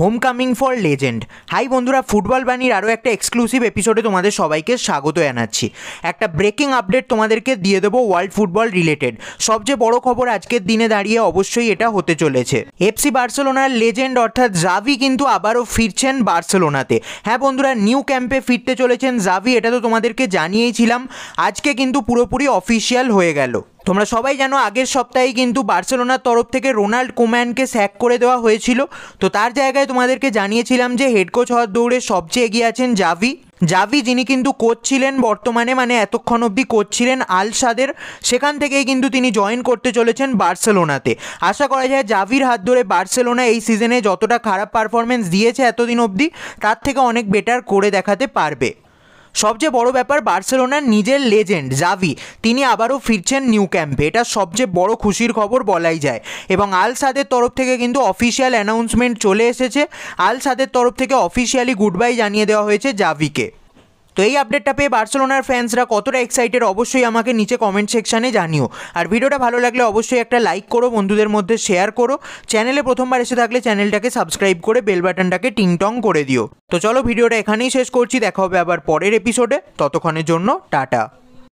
home coming for legend hi বন্ধুরা football বাণীর আরও একটা এক্সক্লুসিভ এপিসোডে তোমাদের সবাইকে স্বাগত জানাচ্ছি একটা ব্রেকিং আপডেট তোমাদেরকে দিয়ে দেবো ওয়ার্ল্ড ফুটবল রিলেটেড সবচেয়ে বড় খবর আজকের দিনে দাঁড়িয়ে অবশ্যই এটা হতে চলেছে এফসি বার্সেলোনার লেজেন্ড অর্থাৎ জাভি কিন্তু আবারও ফিরছেন বার্সেলোনাতে হ্যাঁ বন্ধুরা নিউ ক্যাম্পে ফিরতে চলেছেন জাভি এটা তো তোমাদেরকে জানিয়েছিলাম আজকে কিন্তু পুরোপুরি অফিসিয়াল হয়ে গেল তোমরা সবাই জানো আগের সপ্তাহে কিন্তু বার্সেলোনার তরফ থেকে রোনাল্ড কোম্যানকে স্যাক করে দেওয়া হয়েছিল তো তার জায়গায় তোমাদেরকে জানিয়েছিলাম যে হেড কোচ হওয়ার দৌড়ে সবচেয়ে এগিয়ে আছেন জাভি জাভি যিনি কিন্তু কোচ ছিলেন বর্তমানে মানে এতক্ষণ অব্দি কোচ ছিলেন আলসাদের সেখান থেকেই কিন্তু তিনি জয়েন করতে চলেছেন বার্সেলোনাতে আশা করা যায় জাভির হাত ধরে বার্সেলোনা এই সিজনে যতটা খারাপ পারফরমেন্স দিয়েছে এতদিন অবধি তার থেকে অনেক বেটার করে দেখাতে পারবে সবচেয়ে বড় ব্যাপার বার্সেলোনার নিজের লেজেন্ড জাভি তিনি আবারও ফিরছেন নিউ ক্যাম্পে এটা সবচেয়ে বড় খুশির খবর বলাই যায় এবং আল সাদের তরফ থেকে কিন্তু অফিসিয়াল অ্যানাউন্সমেন্ট চলে এসেছে আল সাদের তরফ থেকে অফিসিয়ালি গুড বাই জানিয়ে দেওয়া হয়েছে জাভিকে তো এই আপডেটটা পেয়ে বার্সেলোনার ফ্যান্সরা কতটা এক্সাইটেড অবশ্যই আমাকে নিচে কমেন্ট সেকশানে জানিও আর ভিডিওটা ভালো লাগলে অবশ্যই একটা লাইক করো বন্ধুদের মধ্যে শেয়ার করো চ্যানেলে প্রথমবার এসে থাকলে চ্যানেলটাকে সাবস্ক্রাইব করে বেল বাটনটাকে টিংটং করে দিও তো চলো ভিডিওটা এখানেই শেষ করছি দেখা হবে আবার পরের এপিসোডে ততক্ষণের জন্য টাটা